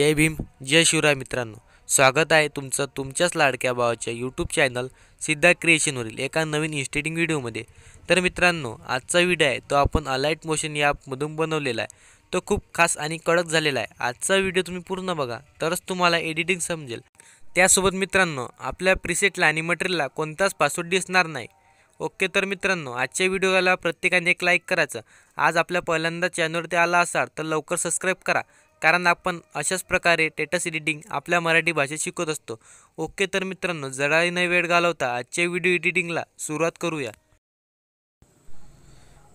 जय भीम जय शिवराय मित्रांनो स्वागत आहे तुमचं तुमच्याच लाडक्या भावाच्या यूट्यूब चॅनल सिद्धा क्रिएशनवरील एका नवीन इन्स्टेटिंग व्हिडिओमध्ये तर मित्रांनो आजचा व्हिडिओ आहे तो आपण अलाईट मोशन या ॲपमधून बनवलेला आहे तो खूप खास आणि कडक झालेला आहे आजचा व्हिडिओ तुम्ही पूर्ण बघा तरच तुम्हाला एडिटिंग समजेल त्यासोबत मित्रांनो आपल्या प्रिसेटला आणि मटेरियलला कोणताच पासवर्ड दिसणार नाही ओके तर मित्रांनो आजच्या व्हिडिओला प्रत्येकाने एक लाईक करायचं आज आपल्या पहिल्यांदा चॅनलवरती आला असाल तर लवकर सबस्क्राईब करा कारण आपण अशाच प्रकारे टेटस एडिटिंग आपल्या मराठी भाषेत शिकत असतो ओके तर मित्रांनो जराही न वेळ घालवता आजच्या व्हिडिओ एडिटिंगला सुरुवात करूया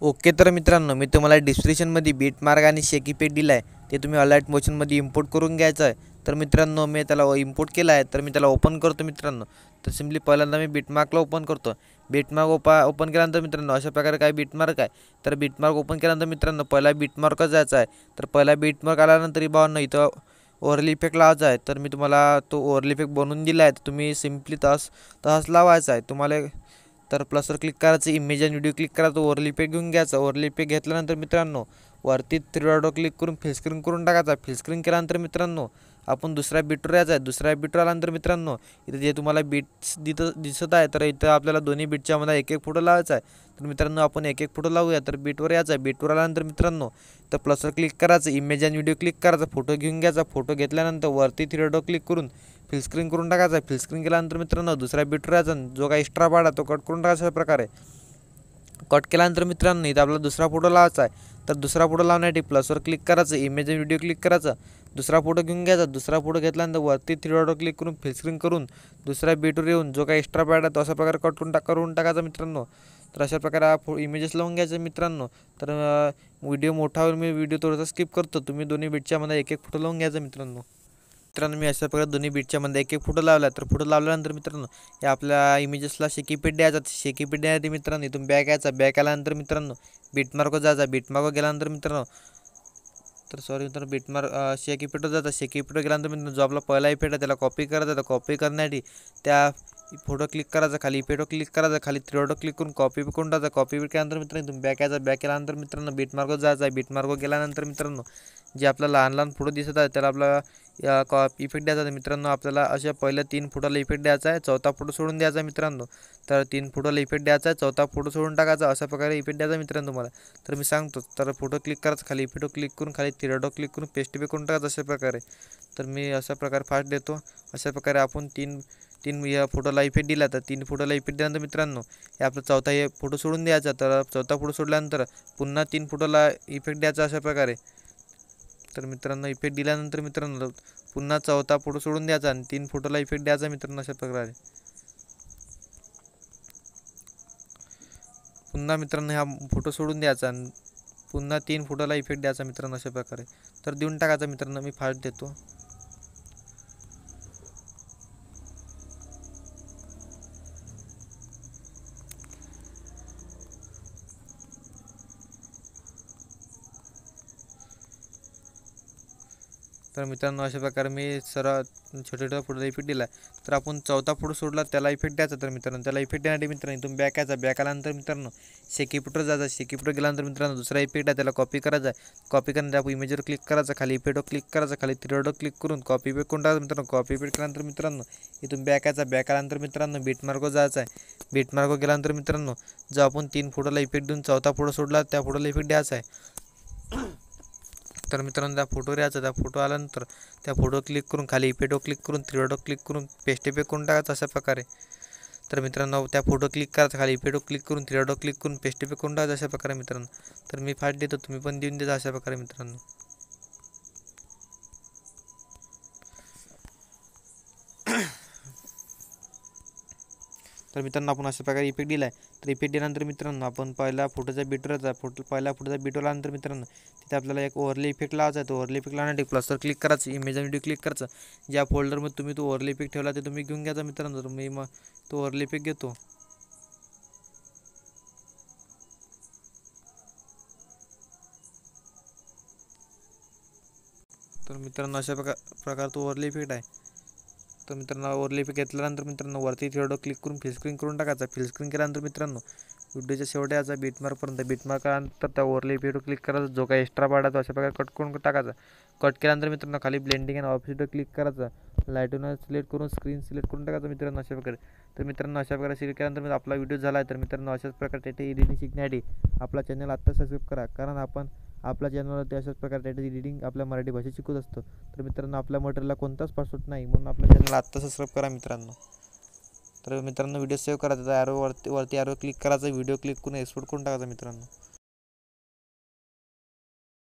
ओके तर मित्रांनो मी तुम्हाला डिस्क्रिप्शनमध्ये बीट मार्ग आणि शेकीपेट पेट दिला आहे ते तुम्ही अलर्ट मोशनमध्ये इम्पोर्ट करून घ्यायचं आहे तर मित्रांनो मी त्याला इम्पोर्ट केला आहे तर मी त्याला ओपन करतो मित्रांनो तर सिम्पली पहिल्यांदा मी बिटमार्कला ओपन करतो बिटमार्क ओपा ओपन केल्यानंतर मित्रांनो अशा प्रकारे काय बिटमार्क आहे तर बिटमार्क ओपन केल्यानंतर मित्रांनो पहिला बिटमार्कच जायचा आहे तर पहिला बिटमार्क आल्यानंतर भावांना इथं ओरली इफेक्ट लावायचा आहे तर मी तुम्हाला तो ओरली इफेक्ट बनवून दिला आहे तर तुम्ही सिम्पली तस तसंच लावायचा आहे तुम्हाला तर प्लसवर क्लिक करायचं इमेज आणि व्हिडिओ क्लिक करा तो ओरली इफेक्ट घेऊन घ्यायचा ओरली इफेक्ट घेतल्यानंतर मित्रांनो वरती थ्री डॉट क्लिक करून फिलस्क्रीन करून टाकायचा फिलस्क्रीन केल्यानंतर मित्रांनो आपण दुसऱ्या बिटोऱ्याचा आहे दुसऱ्या बीटवर आल्यानंतर मित्रांनो इथं जे तुम्हाला बीट्स दिथं दिसत आहे तर इथं आपल्याला दोन्ही बीटच्यामध्ये एक एक फोटो लावायचा आहे तर मित्रांनो आपण एक एक फोटो लावूया तर बीटवर यायचं आहे बीटवर आल्यानंतर मित्रांनो तर प्लसवर क्लिक करायचं इमेज आणि व्हिडिओ क्लिक करायचा फोटो घेऊन घ्यायचा फोटो घेतल्यानंतर वरती थिरेडो क्लिक करून फिलस्क्रीन करून टाकायचा फिलस्क्रीन केल्यानंतर मित्रांनो दुसऱ्या बीटवर यायचा जो काही एक्स्ट्रा पाडा तो कट करून टाकायचा प्रकारे कट केल्यानंतर मित्रांनो इथं आपला दुसरा फोटो लावायचा आहे तर दुसरा फोटो लावण्यासाठी प्लसवर क्लिक करायचं इमेज व्हिडिओ क्लिक करायचं दुसरा फोटो घेऊन घ्यायचा दुसरा फोटो घेतल्यानंतर वरती थ्री डॉटवर क्लिक करून फिलस्क्रीन करून दुसऱ्या बीटवर येऊन जो काही एक्स्ट्रा पॅड आहे तो अशा प्रकारे कट करून टाक करून टाकायचा मित्रांनो तर अशा प्रकारे हा फो इमेजेस लावून घ्यायचे मित्रांनो तर व्हिडिओ मोठा होईल मी व्हिडिओ थोडासा स्किप करतो तुम्ही दोन्ही बीटच्यामध्ये एक एक फोटो लावून घ्यायचा मित्रांनो मित्रांनो मी अशा प्रकारे दोन्ही बीटच्यामध्ये एक एक फोटो लावला तर फोटो लावल्यानंतर मित्रांनो या आपल्या इमेजेसला शेकी पीठ द्यायचा शेकी पीठ मित्रांनो इथून बॅक यायचा बॅक आल्यानंतर मित्रांनो बीटमार्क जायचा बीटमार्क गेल्यानंतर मित्रांनो तर सॉरी मित्रांनो बिटमार्क शेकी इफेक्टवर जातात शेकी गेल्यानंतर मित्रांनो जो आपला पहिला इफेक्ट आहे त्याला कॉपी करत जातं कॉपी करण्यासाठी त्या फोटो क्लिक करायचा खाली इफेडो क्लिक करायचा खाली त्रिओटो क्लिक करून कॉपी कोण टाचा कॉपी केल्यानंतर मित्रांनो तुम्ही बॅक यायचा बॅक केल्यानंतर मित्रांनो बीटमार्ग जायचा आहे मार्ग गेल्यानंतर मित्रांनो जे आपला लहान लहान फोटो दिसत आहे त्याला आपला कॉ इफेक्ट द्यायचा मित्रांनो आपल्याला अशा पहिल्या तीन फोटोला इफेक्ट द्यायचा आहे चौथा फोटो सोडून द्यायचा मित्रांनो तर तीन फोटोला इफेक्ट द्यायचा आहे चौथा फोटो सोडून टाकायचा अशा प्रकारे इफेक्ट द्यायचा मित्रांनो तुम्हाला तर मी सांगतो तर फोटो क्लिक करायचा खाली इफेटो क्लिक करून खाली तिरडो क्लिक करून पेस्ट पे कोण टाकायचा अशा प्रकारे तर मी अशा प्रकारे फास्ट देतो अशा प्रकारे आपण तीन तीन या फोटोला इफेक्ट दिला तर तीन फोटोला इफेक्ट दिल्यानंतर मित्रांनो हे आपला चौथा हे फोटो सोडून द्यायचा तर चौथा फोटो सोडल्यानंतर पुन्हा तीन फोटोला इफेक्ट द्यायचा अशा प्रकारे तर मित्रांनो इफेक्ट दिल्यानंतर मित्रांनो पुन्हा चौथा फोटो सोडून द्यायचा आणि तीन फोटोला इफेक्ट द्यायचा मित्रांनो अशा प्रकारे पुन्हा मित्रांनो हा फोटो सोडून द्यायचा आणि पुन्हा तीन फोटोला इफेक्ट द्यायचा मित्रांनो अशा प्रकारे तर देऊन टाकायचा मित्रांनो मी फास्ट देतो तर मित्रांनो अशा प्रकारे मी सर छोट्या छोट्या फोटो इफेक्ट दिला तर आपण चौथा फोटो सोडला त्याला इफेक्ट द्यायचा तर मित्रांनो त्याला इफेक्ट देण्यासाठी मित्रांनो इथून बॅक यायचा बॅक आल्यानंतर मित्रांनो शेकीपुटर जायचा शेकीपुटर गेल्यानंतर मित्रांनो दुसरा इफेक्ट आहे त्याला कॉपी करायचा कॉपी करण्यासाठी आपण इमेजवर क्लिक करायचा खाली इफेक्टवर क्लिक करायचा खाली थ्रीडवर क्लिक करून कॉपी पेक कोण टाकायचा मित्रांनो कॉपी पेट केल्यानंतर मित्रांनो इथून बॅक यायचा बॅक आल्यानंतर मित्रांनो मार्ग जायचा आहे मार्ग गेल्यानंतर मित्रांनो जो आपण तीन फोटोला इफेक्ट देऊन चौथा फोटो सोडला त्या फोटोला इफेक्ट द्यायचा आहे तर मित्रांनो त्या फोटो यायचा त्या फोटो आल्यानंतर त्या फोटो क्लिक करून खाली इपेडो क्लिक करून ऑडो क्लिक करून पेस्ट पे करून टाकायचं अशा प्रकारे तर मित्रांनो त्या फोटो क्लिक करायचा खाली इपेडो क्लिक करून ऑडो क्लिक करून पेस्ट पे करून टाकायचं अशा प्रकारे मित्रांनो तर मी फाट देतो तुम्ही पण देऊन देता अशा प्रकारे मित्रांनो तर मित्रांनो आपण अशा प्रकारे इफेक्ट दिला आहे तर इफेक्ट दिल्यानंतर मित्रांनो आपण पहिला फोटोचा बिटवरचा फोटो पहिला फोटोचा बीट नंतर मित्रांनो तिथे आपल्याला एक ओव्हरले इफेक्ट लावायचा आहे तो ओव्हरले इफेक्ट लावण्यासाठी प्लसवर क्लिक करायचं इमेज आणि क्लिक करायचं ज्या फोल्डरमध्ये तुम्ही तो ओव्हरले इफेक्ट ठेवला ते तुम्ही घेऊन घ्यायचा मित्रांनो तर मी मग तो ओव्हरले इफेक्ट घेतो तर मित्रांनो अशा प्रकार प्रकार तो ओव्हरले इफेक्ट आहे तर मित्रांनो ओव्हरलेप घेतल्यानंतर मित्रांनो वरती थोडं क्लिक करून फिलस्क्रीन करून टाकायचा फिलस्क्रीन केल्यानंतर मित्रांनो व्हिडिओच्या याचा बीटमार्कपर्यंत बीटमार्क केल्यानंतर त्या ओव्हरलेप व्हिडिओ क्लिक करायचा जो काही एक्स्ट्रा पाडा तो अशा प्रकारे कट करून टाकायचा कट केल्यानंतर मित्रांनो खाली ब्लेंडिंग आणि ऑफिसवर क्लिक करायचा लाईटून सिलेक्ट करून स्क्रीन सिलेक्ट करून टाकायचा मित्रांनो अशा प्रकारे तर मित्रांनो अशा प्रकारे सिलेक्ट केल्यानंतर आपला व्हिडिओ झाला आहे तर मित्रांनो अशाच प्रकारे ते एडिटिंग शिकण्यासाठी आपला चॅनल आत्ता सबस्क्राईब करा कारण आपण आपला चॅनलवरती अशाच प्रकारचे रिडिंग आपल्या मराठी भाषेत शिकत असतो तर मित्रांनो आपल्या मटेरियलला कोणताच पासवर्ड नाही म्हणून आपल्या चॅनलला आत्ता सबस्क्राईब करा मित्रांनो तर मित्रांनो व्हिडिओ सेव्ह करायचा ॲरोवरती वरती ॲरो क्लिक करायचा व्हिडिओ क्लिक करून एक्सपोर्ट करून टाकायचा मित्रांनो